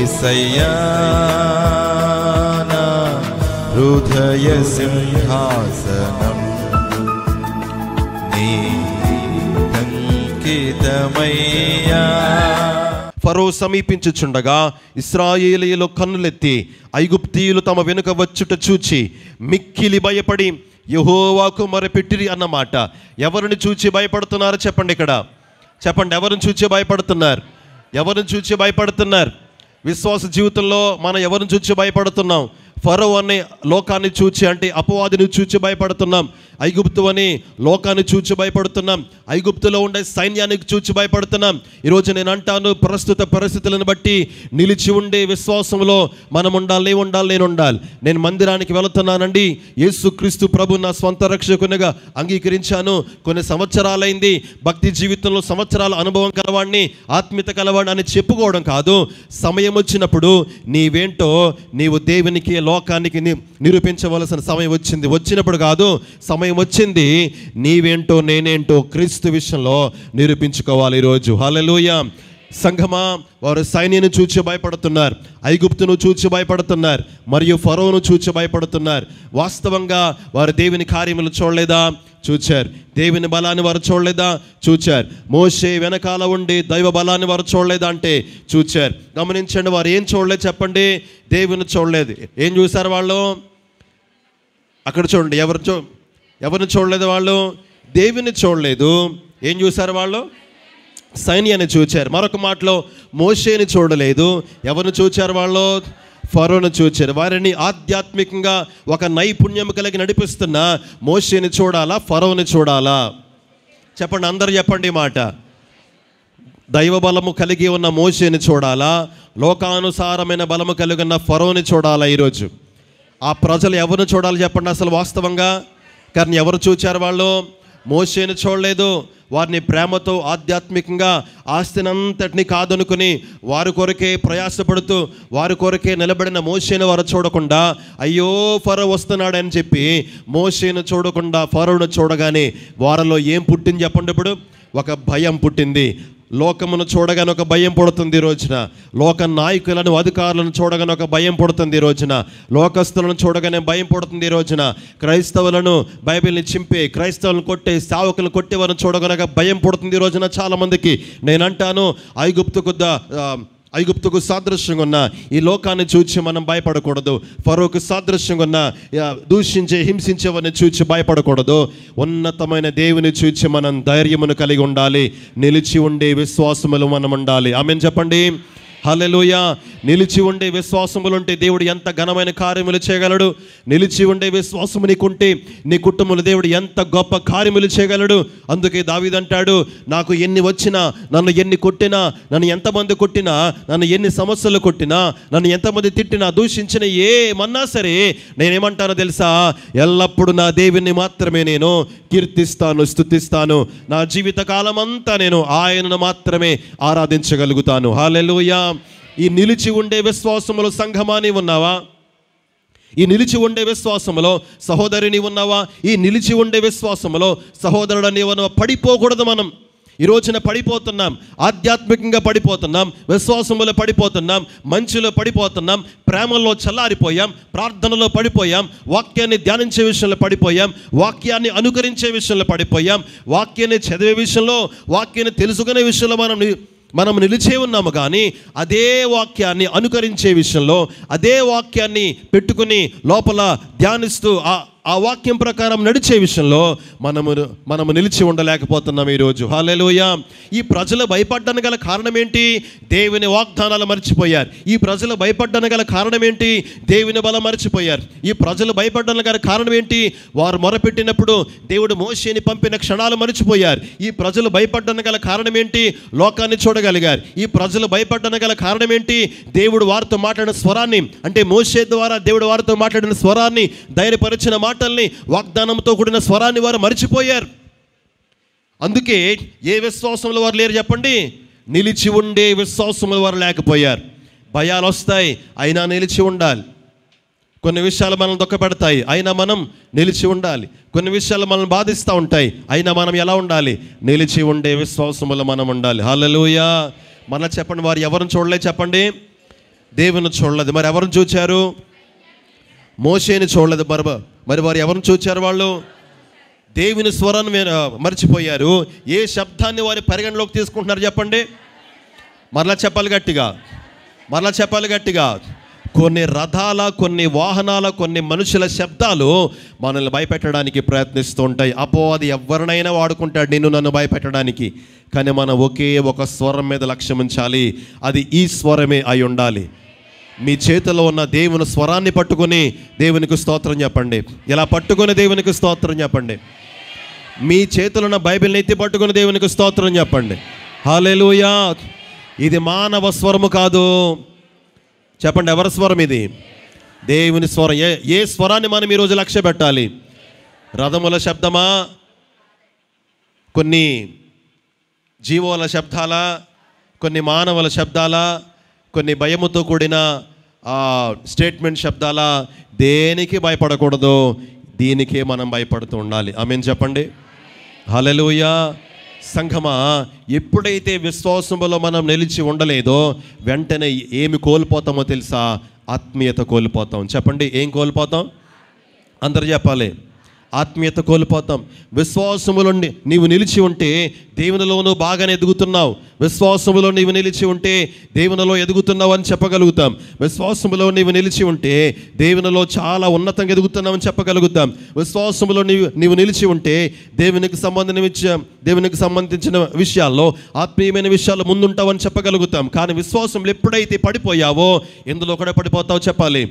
ఏసయ్యా హృదయ సింహాసనం నీ ఫరో సమీపించుచుండగా ఇస్రాయేలీలో కన్నులెత్తి ఐగుప్తీయులు తమ వెనుక వచ్చుట చూచి మిక్కిలి భయపడి యహోవాకు మరపెట్టిరి అన్నమాట ఎవరిని చూచి భయపడుతున్నారో చెప్పండి ఇక్కడ చెప్పండి ఎవరిని చూచి భయపడుతున్నారు ఎవరిని చూచి భయపడుతున్నారు విశ్వాస జీవితంలో మనం ఎవరిని చూచి భయపడుతున్నాం ఫరో అనే లోకాన్ని చూచి అంటే అపవాదిని చూచి భయపడుతున్నాం ఐగుప్తు అని లోకాన్ని చూచి భయపడుతున్నాం ఐగుప్తులో ఉండే సైన్యానికి చూచి భయపడుతున్నాం ఈరోజు నేను అంటాను ప్రస్తుత పరిస్థితులను బట్టి నిలిచి ఉండే విశ్వాసంలో మనం ఉండాలి ఉండాలి నేను ఉండాలి నేను మందిరానికి వెళుతున్నానండి యేసుక్రీస్తు ప్రభు నా స్వంత రక్షకునిగా అంగీకరించాను కొన్ని సంవత్సరాలైంది భక్తి జీవితంలో సంవత్సరాల అనుభవం కలవాడిని ఆత్మీయత కలవాడిని అని చెప్పుకోవడం కాదు సమయం వచ్చినప్పుడు నీవేంటో నీవు దేవునికి లోకానికి నిరూపించవలసిన సమయం వచ్చింది వచ్చినప్పుడు కాదు సమయం సమయం వచ్చింది నీవేంటో నేనేంటో క్రీస్తు విషయంలో నిరూపించుకోవాలి ఈరోజు హలలుయ సంఘమా వారు సైన్యను చూచి భయపడుతున్నారు ఐగుప్తును చూచి భయపడుతున్నారు మరియు ఫరోను చూచి భయపడుతున్నారు వాస్తవంగా వారు దేవుని కార్యములు చూడలేదా చూచారు దేవుని బలాన్ని వారు చూడలేదా చూచారు మోసే వెనకాల ఉండి దైవ బలాన్ని వారు చూడలేదా అంటే చూచారు గమనించండి వారు ఏం చూడలేదు చెప్పండి దేవుని చూడలేదు ఏం చూశారు వాళ్ళు అక్కడ చూడండి ఎవరు చూ ఎవరిని చూడలేదు వాళ్ళు దేవిని చూడలేదు ఏం చూశారు వాళ్ళు సైన్యాన్ని చూచారు మరొక మాటలో మోషేని చూడలేదు ఎవరిని చూచారు వాళ్ళు ఫరోను చూచారు వారిని ఆధ్యాత్మికంగా ఒక నైపుణ్యం కలిగి నడిపిస్తున్న మోషేని చూడాలా ఫరోని చూడాలా చెప్పండి అందరు చెప్పండి మాట దైవ బలము కలిగి ఉన్న మోషేని చూడాలా లోకానుసారమైన బలము కలిగి ఉన్న ఫరోని చూడాలా ఈరోజు ఆ ప్రజలు ఎవరిని చూడాలి చెప్పండి అసలు వాస్తవంగా కానీ ఎవరు చూచారు వాళ్ళు మోసేను చూడలేదు వారిని ప్రేమతో ఆధ్యాత్మికంగా ఆస్తినంతటిని కాదనుకుని వారి కొరకే ప్రయాసపడుతూ వారి కొరకే నిలబడిన మోసేను వారు చూడకుండా అయ్యో ఫరో వస్తున్నాడని చెప్పి మోసేను చూడకుండా ఫరును చూడగానే వారిలో ఏం పుట్టింది చెప్పండి ఇప్పుడు ఒక భయం పుట్టింది లోకమును చూడగానే ఒక భయం పుడుతుంది ఈ రోజున లోక నాయకులను అధికారులను చూడగానే ఒక భయం పుడుతుంది ఈ రోజున లోకస్తులను చూడగానే భయం పుడుతుంది ఈ రోజున క్రైస్తవులను బైబిల్ని చింపి క్రైస్తవులను కొట్టే సావకులను కొట్టేవారిని చూడగానే భయం పుడుతుంది ఈ రోజున చాలామందికి నేనంటాను కొద్ద ఐగుప్తుకు సాదృశ్యంగా ఉన్న ఈ లోకాన్ని చూచి మనం భయపడకూడదు ఫరోకు సాదృశ్యంగా ఉన్న దూషించే హింసించేవని చూచి భయపడకూడదు ఉన్నతమైన దేవుని చూచి మనం ధైర్యమును కలిగి ఉండాలి నిలిచి ఉండే విశ్వాసములు మనం ఉండాలి ఆమెను చెప్పండి హలెలోయ నిలిచి ఉండే విశ్వాసములుంటే దేవుడు ఎంత ఘనమైన కార్యములు చేయగలడు నిలిచి ఉండే విశ్వాసము నీకుంటే నీ కుటుంబంలో దేవుడు ఎంత గొప్ప కార్యములు చేయగలడు అందుకే దావిదంటాడు నాకు ఎన్ని వచ్చినా నన్ను ఎన్ని కొట్టినా నన్ను ఎంతమంది కొట్టినా నన్ను ఎన్ని సమస్యలు కొట్టినా నన్ను ఎంతమంది తిట్టినా దూషించిన ఏమన్నా సరే నేనేమంటానో తెలుసా ఎల్లప్పుడూ నా దేవుని మాత్రమే నేను కీర్తిస్తాను స్థుతిస్తాను నా జీవిత అంతా నేను ఆయనను మాత్రమే ఆరాధించగలుగుతాను హాలెలుయా ఈ నిలిచి ఉండే విశ్వాసములు సంఘమాని ఉన్నావా ఈ నిలిచి ఉండే విశ్వాసములో సహోదరిని ఉన్నావా ఈ నిలిచి ఉండే విశ్వాసములో సహోదరుడని ఉన్నావా పడిపోకూడదు మనం ఈ రోజున పడిపోతున్నాం ఆధ్యాత్మికంగా పడిపోతున్నాం విశ్వాసములో పడిపోతున్నాం మంచిలో పడిపోతున్నాం ప్రేమలో చల్లారిపోయాం ప్రార్థనలో పడిపోయాం వాక్యాన్ని ధ్యానించే విషయంలో పడిపోయాం వాక్యాన్ని అనుకరించే విషయంలో పడిపోయాం వాక్యాన్ని చదివే విషయంలో వాక్యాన్ని తెలుసుకునే విషయంలో మనం మనం నిలిచే ఉన్నాము కానీ అదే వాక్యాన్ని అనుకరించే విషయంలో అదే వాక్యాన్ని పెట్టుకుని లోపల ధ్యానిస్తూ ఆ వాక్యం ప్రకారం నడిచే విషయంలో మనము మనము నిలిచి ఉండలేకపోతున్నాం ఈరోజు హాలేలోయ ఈ ప్రజలు భయపడ్డానికి గల కారణం ఏంటి దేవుని వాగ్దానాలు మర్చిపోయారు ఈ ప్రజలు భయపడ్డానికి గల కారణం ఏంటి దేవుని బలం మర్చిపోయారు ఈ ప్రజలు భయపడ్డాను గల కారణం ఏంటి వారు మొరపెట్టినప్పుడు దేవుడు మోసేని పంపిన క్షణాలు మర్చిపోయారు ఈ ప్రజలు భయపడ్డాను గల కారణం ఏంటి లోకాన్ని చూడగలిగారు ఈ ప్రజలు భయపడ్డాను గల కారణం ఏంటి దేవుడు వారితో మాట్లాడిన స్వరాన్ని అంటే మోసే ద్వారా దేవుడు వారితో మాట్లాడిన స్వరాన్ని ధైర్యపరిచిన మాట మాటల్ని వాగ్దానంతో కూడిన స్వరాన్ని వారు మర్చిపోయారు అందుకే ఏ విశ్వాసంలో వారు లేరు చెప్పండి నిలిచి ఉండే విశ్వాసంలో వారు లేకపోయారు భయాలు వస్తాయి అయినా నిలిచి ఉండాలి కొన్ని విషయాలు మనల్ని దొక్కపెడతాయి అయినా మనం నిలిచి ఉండాలి కొన్ని విషయాలు మనల్ని బాధిస్తూ ఉంటాయి అయినా మనం ఎలా ఉండాలి నిలిచి ఉండే విశ్వాసములో మనం ఉండాలి హలలుయా మన చెప్పండి వారు ఎవరిని చూడలేదు చెప్పండి దేవుని చూడలేదు మరి ఎవరిని చూచారు మోసేని చూడలేదు బర్బ మరి వారు ఎవరిని చూచారు వాళ్ళు దేవుని స్వరాన్ని మర్చిపోయారు ఏ శబ్దాన్ని వారి పరిగణలోకి తీసుకుంటున్నారు చెప్పండి మరలా చెప్పాలి గట్టిగా మరలా చెప్పాలి గట్టిగా కొన్ని రథాల కొన్ని వాహనాల కొన్ని మనుషుల శబ్దాలు మనల్ని భయపెట్టడానికి ప్రయత్నిస్తూ ఉంటాయి అపో అది ఎవరినైనా వాడుకుంటాడు నిన్ను నన్ను భయపెట్టడానికి కానీ మనం ఒకే ఒక స్వరం మీద లక్ష్యం ఉంచాలి అది ఈ స్వరమే అయి ఉండాలి మీ చేతిలో ఉన్న దేవుని స్వరాన్ని పట్టుకొని దేవునికి స్తోత్రం చెప్పండి ఇలా పట్టుకొని దేవునికి స్తోత్రం చెప్పండి మీ చేతిలో ఉన్న బైబిల్ని ఎత్తి పట్టుకొని దేవునికి స్తోత్రం చెప్పండి హాలేలుయా ఇది మానవ స్వరము కాదు చెప్పండి ఎవరి స్వరం ఇది దేవుని స్వరం ఏ ఏ స్వరాన్ని మనం ఈరోజు లక్ష్య పెట్టాలి రథముల శబ్దమా కొన్ని జీవోల శబ్దాలా కొన్ని మానవుల శబ్దాలా కొన్ని భయముతో కూడిన స్టేట్మెంట్ శబ్దాల దేనికి భయపడకూడదు దీనికే మనం భయపడుతూ ఉండాలి ఆమెను చెప్పండి హలలుయ సంఘమా ఎప్పుడైతే విశ్వాసములో మనం నిలిచి ఉండలేదో వెంటనే ఏమి కోల్పోతామో తెలుసా ఆత్మీయత కోల్పోతాం చెప్పండి ఏం కోల్పోతాం అందరు చెప్పాలి ఆత్మీయత కోల్పోతాం విశ్వాసములో నీవు నిలిచి ఉంటే దేవునిలోనూ బాగానే ఎదుగుతున్నావు విశ్వాసములో నీవు నిలిచి ఉంటే దేవునిలో ఎదుగుతున్నావు అని చెప్పగలుగుతాం విశ్వాసములో నీవు నిలిచి ఉంటే దేవునిలో చాలా ఉన్నతంగా ఎదుగుతున్నామని చెప్పగలుగుతాం విశ్వాసములో నీవు నీవు నిలిచి ఉంటే దేవునికి సంబంధించిన దేవునికి సంబంధించిన విషయాల్లో ఆత్మీయమైన విషయాలు ముందుంటావని చెప్పగలుగుతాం కానీ విశ్వాసములు ఎప్పుడైతే పడిపోయావో ఎందులో కూడా పడిపోతావు చెప్పాలి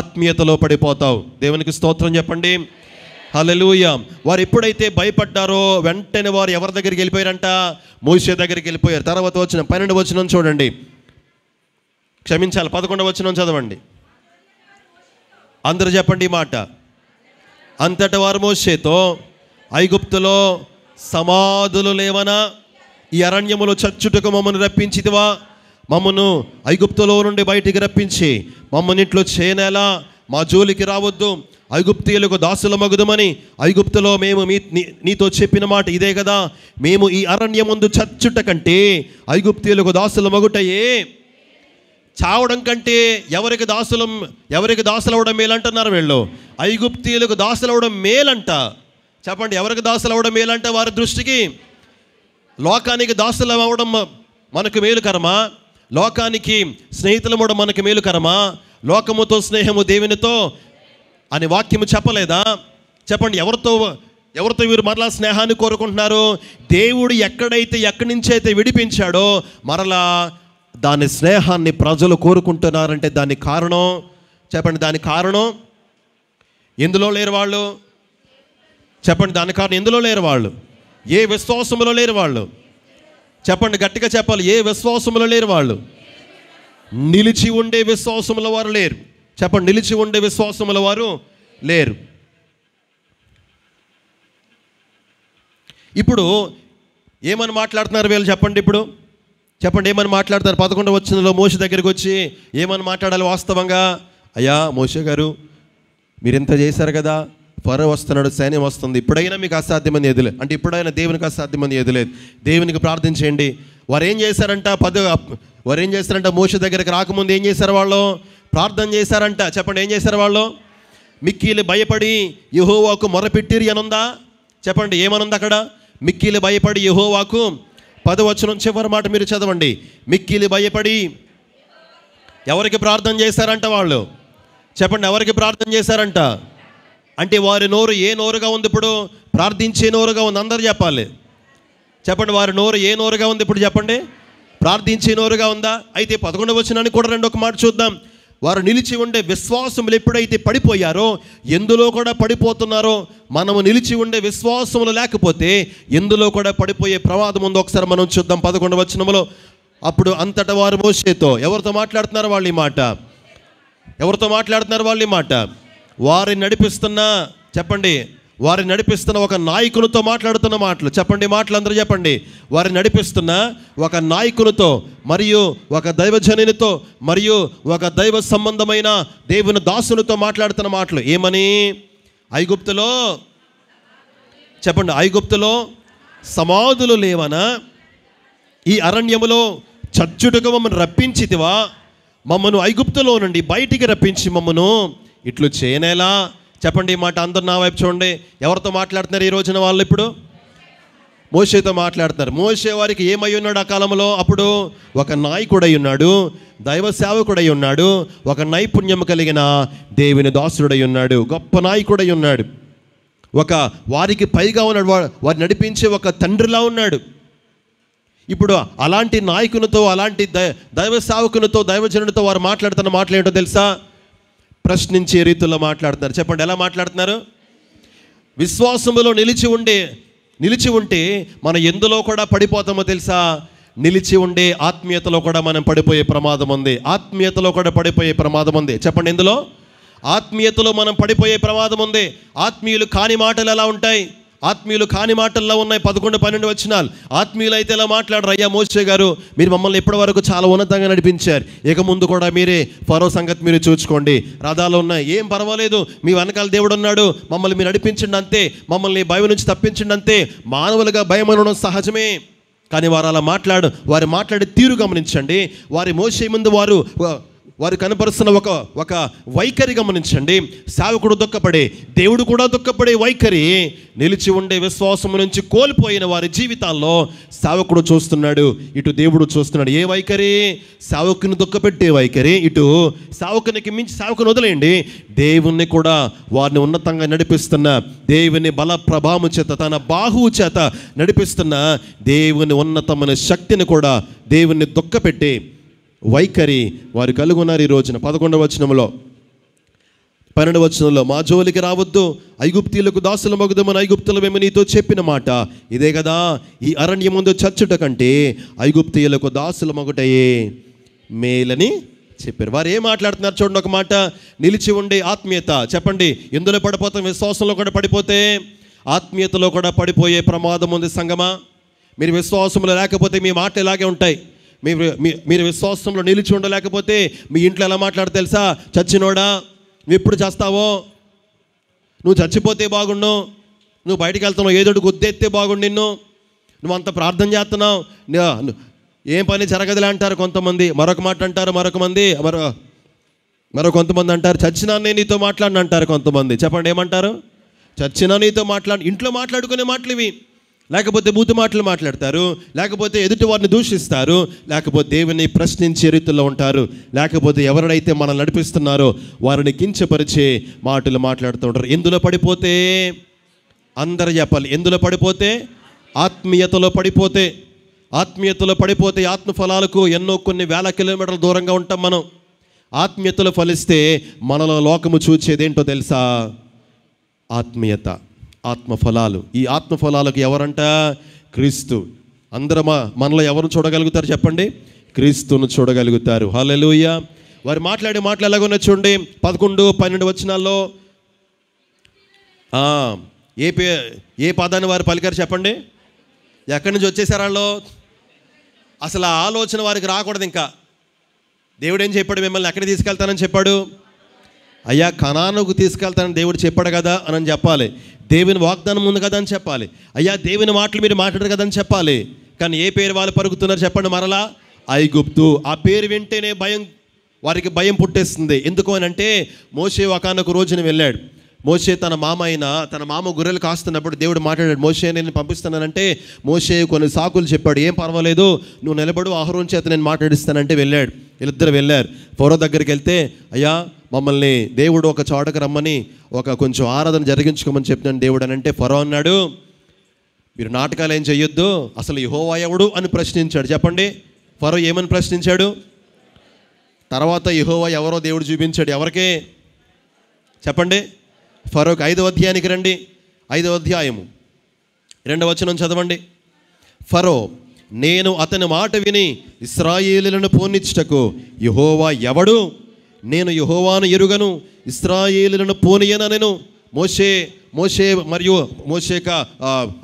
ఆత్మీయతలో పడిపోతావు దేవునికి స్తోత్రం చెప్పండి హలలుయ వారు ఎప్పుడైతే భయపడ్డారో వెంటనే వారు ఎవరి దగ్గరికి వెళ్ళిపోయారంట మూసే దగ్గరికి వెళ్ళిపోయారు తర్వాత వచ్చిన పన్నెండు వచ్చిన చూడండి క్షమించాలి పదకొండు వచ్చిన చదవండి అందరు చెప్పండి మాట అంతటి వారు మోసేతో ఐగుప్తులో సమాధులు లేవనా ఈ అరణ్యములో చచ్చుటకు మమ్మను రప్పించిదివా మమ్మను ఐగుప్తులో నుండి బయటికి రప్పించి ఇంట్లో చేయనేలా మా జోలికి రావద్దు ఐగుప్తీయులకు దాసుల మగుదమని ఐగుప్తులో మేము మీ నీతో చెప్పిన మాట ఇదే కదా మేము ఈ అరణ్యం ముందు చచ్చుట కంటే ఐగుప్తీయులకు దాసుల మగుటయే చావడం కంటే ఎవరికి దాసులం ఎవరికి దాసులవడం మేలంటున్నారు వీళ్ళు ఐగుప్తీయులకు దాసులవడం మేలంట చెప్పండి ఎవరికి దాసులవడం మేలంట వారి దృష్టికి లోకానికి దాసులు అవ్వడం మనకు మేలుకరమా లోకానికి స్నేహితులు కూడా మనకు మేలుకరమా లోకముతో స్నేహము దేవునితో అనే వాక్యము చెప్పలేదా చెప్పండి ఎవరితో ఎవరితో వీరు మరలా స్నేహాన్ని కోరుకుంటున్నారు దేవుడు ఎక్కడైతే ఎక్కడి నుంచి అయితే విడిపించాడో మరలా దాని స్నేహాన్ని ప్రజలు కోరుకుంటున్నారంటే దాని కారణం చెప్పండి దాని కారణం ఎందులో లేరు వాళ్ళు చెప్పండి దాని కారణం ఎందులో లేరు వాళ్ళు ఏ విశ్వాసములో లేరు వాళ్ళు చెప్పండి గట్టిగా చెప్పాలి ఏ విశ్వాసములో లేరు వాళ్ళు నిలిచి ఉండే విశ్వాసముల వారు లేరు చెప్పండి నిలిచి ఉండే విశ్వాసముల వారు లేరు ఇప్పుడు ఏమని మాట్లాడుతున్నారు వీళ్ళు చెప్పండి ఇప్పుడు చెప్పండి ఏమని మాట్లాడతారు పదకొండు వచ్చినలో మోస దగ్గరికి వచ్చి ఏమని మాట్లాడాలి వాస్తవంగా అయ్యా మోసే గారు మీరు ఇంత చేశారు కదా ఫరో వస్తున్నాడు సైన్యం వస్తుంది ఇప్పుడైనా మీకు అసాధ్యమని ఎదులేదు అంటే ఇప్పుడైనా దేవునికి అసాధ్యమని ఎదులేదు దేవునికి ప్రార్థించేయండి వారు ఏం చేశారంట పద వారు ఏం చేస్తారంట మోస దగ్గరికి రాకముందు ఏం చేశారు వాళ్ళు ప్రార్థన చేశారంట చెప్పండి ఏం చేశారు వాళ్ళు మిక్కీలు భయపడి యహోవాకు మొరపెట్టిరి అనుందా చెప్పండి ఏమనుంది అక్కడ మిక్కీలు భయపడి యహోవాకు పదవచనం చివరి మాట మీరు చదవండి మిక్కీలు భయపడి ఎవరికి ప్రార్థన చేశారంట వాళ్ళు చెప్పండి ఎవరికి ప్రార్థన చేశారంట అంటే వారి నోరు ఏ నోరుగా ఉంది ఇప్పుడు ప్రార్థించే నోరుగా ఉంది అందరు చెప్పాలి చెప్పండి వారి నోరు ఏ నోరుగా ఉంది ఇప్పుడు చెప్పండి ప్రార్థించే నోరుగా ఉందా అయితే పదకొండు వచ్చినానికి కూడా రెండు ఒక మాట చూద్దాం వారు నిలిచి ఉండే విశ్వాసములు ఎప్పుడైతే పడిపోయారో ఎందులో కూడా పడిపోతున్నారో మనము నిలిచి ఉండే విశ్వాసములు లేకపోతే ఎందులో కూడా పడిపోయే ప్రమాదం ఉందో ఒకసారి మనం చూద్దాం పదకొండు వచ్చినములో అప్పుడు అంతటా వారు మోసేతో ఎవరితో మాట్లాడుతున్నారు వాళ్ళు మాట ఎవరితో మాట్లాడుతున్నారు వాళ్ళు మాట వారిని నడిపిస్తున్న చెప్పండి వారిని నడిపిస్తున్న ఒక నాయకునితో మాట్లాడుతున్న మాటలు చెప్పండి మాటలు అందరూ చెప్పండి వారిని నడిపిస్తున్న ఒక నాయకునితో మరియు ఒక దైవజనునితో మరియు ఒక దైవ సంబంధమైన దేవుని దాసునితో మాట్లాడుతున్న మాటలు ఏమని ఐగుప్తులో చెప్పండి ఐగుప్తులో సమాధులు లేవనా ఈ అరణ్యములో చచ్చుటకు మమ్మల్ని రప్పించితివా మమ్మను ఐగుప్తులో నుండి బయటికి రప్పించి మమ్మను ఇట్లు చేయనేలా చెప్పండి ఈ మాట అందరు నా వైపు చూడండి ఎవరితో మాట్లాడుతున్నారు ఈ రోజున వాళ్ళు ఇప్పుడు మోసేతో మాట్లాడుతున్నారు మోసే వారికి ఏమై ఉన్నాడు ఆ కాలంలో అప్పుడు ఒక నాయకుడై ఉన్నాడు దైవ సేవకుడై ఉన్నాడు ఒక నైపుణ్యం కలిగిన దేవుని దాసుడై ఉన్నాడు గొప్ప నాయకుడై ఉన్నాడు ఒక వారికి పైగా ఉన్నాడు వారు నడిపించే ఒక తండ్రిలా ఉన్నాడు ఇప్పుడు అలాంటి నాయకునితో అలాంటి దైవ సేవకులతో దైవజనుడితో వారు మాట్లాడుతున్న ఏంటో తెలుసా ప్రశ్నించే రీతిలో మాట్లాడుతున్నారు చెప్పండి ఎలా మాట్లాడుతున్నారు విశ్వాసములో నిలిచి ఉండే నిలిచి ఉంటే మనం ఎందులో కూడా పడిపోతామో తెలుసా నిలిచి ఉండే ఆత్మీయతలో కూడా మనం పడిపోయే ప్రమాదం ఉంది ఆత్మీయతలో కూడా పడిపోయే ప్రమాదం ఉంది చెప్పండి ఎందులో ఆత్మీయతలో మనం పడిపోయే ప్రమాదం ఉంది ఆత్మీయులు కాని మాటలు ఎలా ఉంటాయి ఆత్మీయులు కాని మాటల్లో ఉన్నాయి పదకొండు పన్నెండు వచ్చినాలు ఆత్మీయులు అయితే ఇలా మాట్లాడరు అయ్యా మోసే గారు మీరు మమ్మల్ని ఇప్పటి వరకు చాలా ఉన్నతంగా నడిపించారు ఇక ముందు కూడా మీరే పరో సంగతి మీరు చూసుకోండి రథాలు ఉన్నాయి ఏం పర్వాలేదు మీ వెనకాల దేవుడు ఉన్నాడు మమ్మల్ని మీరు నడిపించండి అంతే మమ్మల్ని భయం నుంచి తప్పించండి అంతే మానవులుగా భయం అనడం సహజమే కానీ వారు అలా మాట్లాడు వారు మాట్లాడే తీరు గమనించండి వారి మోసే ముందు వారు వారు కనపరుస్తున్న ఒక ఒక వైఖరి గమనించండి సేవకుడు దుఃఖపడే దేవుడు కూడా దుఃఖపడే వైఖరి నిలిచి ఉండే విశ్వాసం నుంచి కోల్పోయిన వారి జీవితాల్లో సేవకుడు చూస్తున్నాడు ఇటు దేవుడు చూస్తున్నాడు ఏ వైఖరి సేవకుని దుఃఖపెట్టే వైఖరి ఇటు సేవకునికి మించి సేవకుని వదిలేయండి దేవుణ్ణి కూడా వారిని ఉన్నతంగా నడిపిస్తున్న దేవుని బల ప్రభావం చేత తన బాహువు చేత నడిపిస్తున్న దేవుని ఉన్నతమైన శక్తిని కూడా దేవుణ్ణి దుఃఖపెట్టి వైఖరి వారు కలుగున్నారు ఈ రోజున పదకొండవ వచనంలో పన్నెండు వచనంలో మా జోలికి రావద్దు ఐగుప్తీలకు దాసులు మగుదమని ఐగుప్తుల మేము నీతో చెప్పిన మాట ఇదే కదా ఈ అరణ్యం ముందు చచ్చుట కంటే ఐగుప్తీయులకు దాసుల మగుటయే మేలని చెప్పారు వారు ఏం మాట్లాడుతున్నారు చూడండి ఒక మాట నిలిచి ఉండే ఆత్మీయత చెప్పండి ఇందులో పడిపోతాం విశ్వాసంలో కూడా పడిపోతే ఆత్మీయతలో కూడా పడిపోయే ప్రమాదం ఉంది సంగమా మీరు విశ్వాసంలో లేకపోతే మీ మాటలు ఇలాగే ఉంటాయి మీరు మీరు విశ్వాసంలో నిలిచి ఉండలేకపోతే మీ ఇంట్లో ఎలా మాట్లాడు తెలుసా చచ్చినోడా నువ్వు ఎప్పుడు చేస్తావో నువ్వు చచ్చిపోతే బాగుండు నువ్వు బయటికి వెళ్తున్నావు ఏదోటి గుద్దెత్తే బాగుండు నిన్ను నువ్వు అంత ప్రార్థన చేస్తున్నావు ఏం పని జరగదులే అంటారు కొంతమంది మరొక మాట అంటారు మరొక మంది మరో మరో కొంతమంది అంటారు చచ్చినా నేను నీతో మాట్లాడిన అంటారు కొంతమంది చెప్పండి ఏమంటారు చచ్చినా నీతో మాట్లాడి ఇంట్లో మాట్లాడుకునే మాటలు ఇవి లేకపోతే ముద్దు మాటలు మాట్లాడతారు లేకపోతే ఎదుటి వారిని దూషిస్తారు లేకపోతే దేవుని ప్రశ్నించే రీతిలో ఉంటారు లేకపోతే ఎవరినైతే మనం నడిపిస్తున్నారో వారిని కించపరిచే మాటలు మాట్లాడుతూ ఉంటారు ఎందులో పడిపోతే అందరు చెప్పాలి ఎందులో పడిపోతే ఆత్మీయతలో పడిపోతే ఆత్మీయతలో పడిపోతే ఆత్మఫలాలకు ఎన్నో కొన్ని వేల కిలోమీటర్ల దూరంగా ఉంటాం మనం ఆత్మీయతలు ఫలిస్తే మనలో లోకము చూచేదేంటో తెలుసా ఆత్మీయత ఆత్మఫలాలు ఈ ఆత్మఫలాలకు ఎవరంట క్రీస్తు అందరూ మనలో ఎవరు చూడగలుగుతారు చెప్పండి క్రీస్తును చూడగలుగుతారు హలలుయ వారు మాట్లాడే మాటలు ఎలాగో చూడండి పదకొండు పన్నెండు వచ్చినాల్లో ఏ పే ఏ పదాన్ని వారు పలికారు చెప్పండి ఎక్కడి నుంచి వచ్చేసారు వాళ్ళు అసలు ఆలోచన వారికి రాకూడదు ఇంకా దేవుడు ఏం చెప్పాడు మిమ్మల్ని ఎక్కడికి తీసుకెళ్తానని చెప్పాడు అయ్యా కణానుకు తీసుకెళ్తానని దేవుడు చెప్పాడు కదా అని చెప్పాలి దేవుని వాగ్దానం ఉంది కదా అని చెప్పాలి అయ్యా దేవుని మాటలు మీరు మాట్లాడరు కదా అని చెప్పాలి కానీ ఏ పేరు వాళ్ళు పరుగుతున్నారు చెప్పండి మరలా గుప్తు ఆ పేరు వింటేనే భయం వారికి భయం పుట్టేస్తుంది ఎందుకు అని అంటే మోసే ఒకనొక రోజున వెళ్ళాడు మోసే తన మామ అయినా తన మామ గొర్రెలు కాస్తున్నప్పుడు దేవుడు మాట్లాడాడు మోసే నేను పంపిస్తున్నానంటే మోసే కొన్ని సాకులు చెప్పాడు ఏం పర్వాలేదు నువ్వు నిలబడు ఆహ్రం చేత నేను మాట్లాడిస్తానంటే వెళ్ళాడు వీళ్ళిద్దరు వెళ్ళారు ఫోరో దగ్గరికి వెళ్తే అయ్యా మమ్మల్ని దేవుడు ఒక చోటకు రమ్మని ఒక కొంచెం ఆరాధన జరిగించుకోమని చెప్తున్నాను దేవుడు అని అంటే ఫరో అన్నాడు మీరు నాటకాలు ఏం చేయొద్దు అసలు యహోవా ఎవడు అని ప్రశ్నించాడు చెప్పండి ఫరో ఏమని ప్రశ్నించాడు తర్వాత యహోవా ఎవరో దేవుడు చూపించాడు ఎవరికి చెప్పండి ఫరోక్ ఐదో అధ్యాయానికి రండి ఐదో అధ్యాయము రెండవ వచనం చదవండి ఫరో నేను అతని మాట విని ఇస్రాయేలులను పూర్ణించటకు యహోవా ఎవడు నేను యహోవాను ఎరుగను ఇస్రాయేలులను పోనియన నేను మోషే మోషే మరియు మోషేక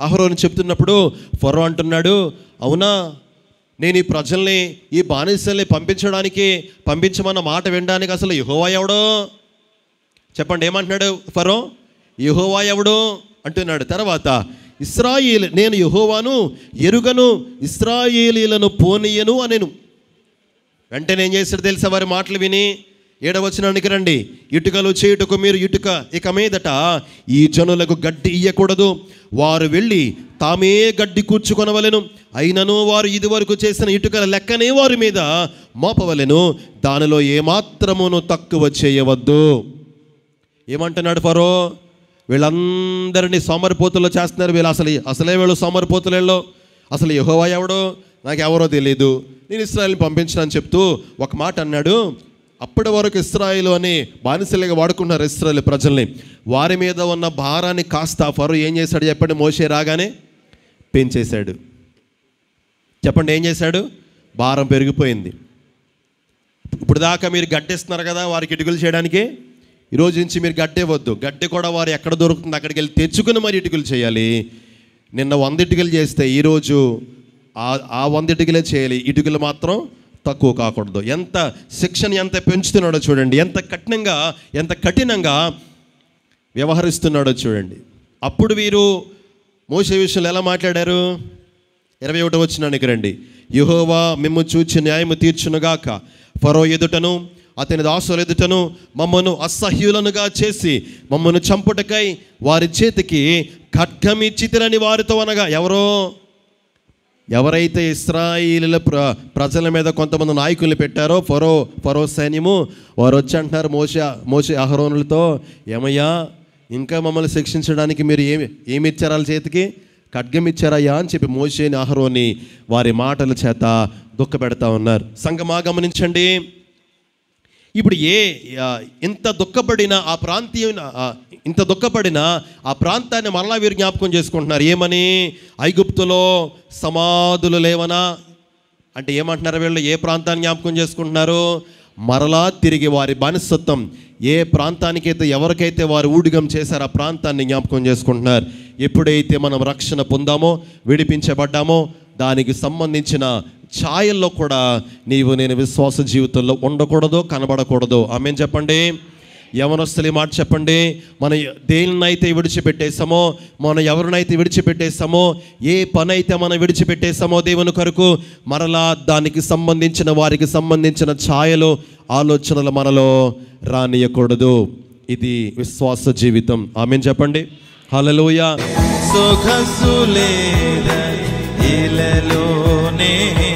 అహరోని చెప్తున్నప్పుడు ఫరో అంటున్నాడు అవునా నేను ఈ ప్రజల్ని ఈ బానిసల్ని పంపించడానికి పంపించమన్న మాట వినడానికి అసలు యహోవా ఎవడో చెప్పండి ఏమంటున్నాడు ఫరో యహోవా ఎవడు అంటున్నాడు తర్వాత ఇస్రాయిల్ నేను యహోవాను ఎరుగను ఇస్రాయేలీలను పోనీయను అనేను వెంటనే ఏం చేశాడు తెలుసా వారి మాటలు విని ఏడవచనానికి రండి ఇటుకలు చేయుటకు మీరు ఇటుక ఇక మీదట ఈ జనులకు గడ్డి ఇయ్యకూడదు వారు వెళ్ళి తామే గడ్డి కూర్చుకొనవలెను అయినను వారు ఇదివరకు చేసిన ఇటుకల లెక్కనే వారి మీద మోపవలెను దానిలో ఏమాత్రమును తక్కువ చేయవద్దు ఏమంటున్నాడు ఫరో వీళ్ళందరినీ సోమరిపోతుల్లో చేస్తున్నారు వీళ్ళు అసలు అసలే వీళ్ళు సోమరిపోతులలో అసలు యహోవా ఎవడో నాకు ఎవరో తెలియదు నేను ఇస్రాయల్ని పంపించనని చెప్తూ ఒక మాట అన్నాడు అప్పటి వరకు ఇస్రాయిల్ అని బానిసలుగా వాడుకున్నారు ఇస్రాయల్ ప్రజల్ని వారి మీద ఉన్న భారాన్ని కాస్త ఫరు ఏం చేశాడు చెప్పండి మోసే రాగానే పెంచేశాడు చెప్పండి ఏం చేశాడు భారం పెరిగిపోయింది ఇప్పుడు దాకా మీరు గడ్డేస్తున్నారు కదా వారికి ఇటుకలు చేయడానికి ఈరోజు నుంచి మీరు గడ్డే వద్దు గడ్డి కూడా వారు ఎక్కడ దొరుకుతుంది అక్కడికి వెళ్ళి తెచ్చుకుని మరి ఇటుకలు చేయాలి నిన్న వంద ఇటుకలు చేస్తే ఈరోజు ఆ వంద ఇటుకలే చేయాలి ఇటుకలు మాత్రం తక్కువ కాకూడదు ఎంత శిక్షను ఎంత పెంచుతున్నాడో చూడండి ఎంత కఠినంగా ఎంత కఠినంగా వ్యవహరిస్తున్నాడో చూడండి అప్పుడు వీరు మోసే విషయంలో ఎలా మాట్లాడారు ఇరవై ఒకటి వచ్చినానికి రండి యుహోవా మిమ్ము చూచి న్యాయము తీర్చునుగాక ఫరో ఎదుటను అతని దాసుల ఎదుటను మమ్మను అసహ్యులనుగా చేసి మమ్మను చంపుటకై వారి చేతికి ఖడ్గమిచ్చితిరని వారితో అనగా ఎవరో ఎవరైతే ఇస్రాయిల ప్ర ప్రజల మీద కొంతమంది నాయకులు పెట్టారో ఫరో ఫరో సైన్యము వారు వచ్చి అంటున్నారు మోసే మోసే అహరోనులతో ఏమయ్యా ఇంకా మమ్మల్ని శిక్షించడానికి మీరు ఏమి ఏమి ఇచ్చారా చేతికి ఖడ్గం ఇచ్చారయ్యా అని చెప్పి మోసేని అహరోని వారి మాటల చేత దుఃఖపెడతా ఉన్నారు సంగమా గమనించండి ఇప్పుడు ఏ ఇంత దుఃఖపడిన ఆ ప్రాంతీయ ఇంత దుఃఖపడిన ఆ ప్రాంతాన్ని మరలా వీరు జ్ఞాపకం చేసుకుంటున్నారు ఏమని ఐగుప్తులో సమాధులు లేవనా అంటే ఏమంటున్నారు వీళ్ళు ఏ ప్రాంతాన్ని జ్ఞాపకం చేసుకుంటున్నారు మరలా తిరిగి వారి బానిసత్వం ఏ ప్రాంతానికైతే ఎవరికైతే వారు ఊడిగం చేశారో ఆ ప్రాంతాన్ని జ్ఞాపకం చేసుకుంటున్నారు ఎప్పుడైతే మనం రక్షణ పొందామో విడిపించబడ్డామో దానికి సంబంధించిన ఛాయల్లో కూడా నీవు నేను విశ్వాస జీవితంలో ఉండకూడదు కనబడకూడదు ఆమె చెప్పండి యవనస్తులు మాట చెప్పండి మన దేనినైతే విడిచిపెట్టేశామో మనం ఎవరినైతే విడిచిపెట్టేసామో ఏ పని అయితే మనం విడిచిపెట్టేశామో దేవుని కొరకు మరలా దానికి సంబంధించిన వారికి సంబంధించిన ఛాయలు ఆలోచనలు మనలో రానియకూడదు ఇది విశ్వాస జీవితం ఆమె చెప్పండి హలలోయ సుఖసులేద ఇలలోనే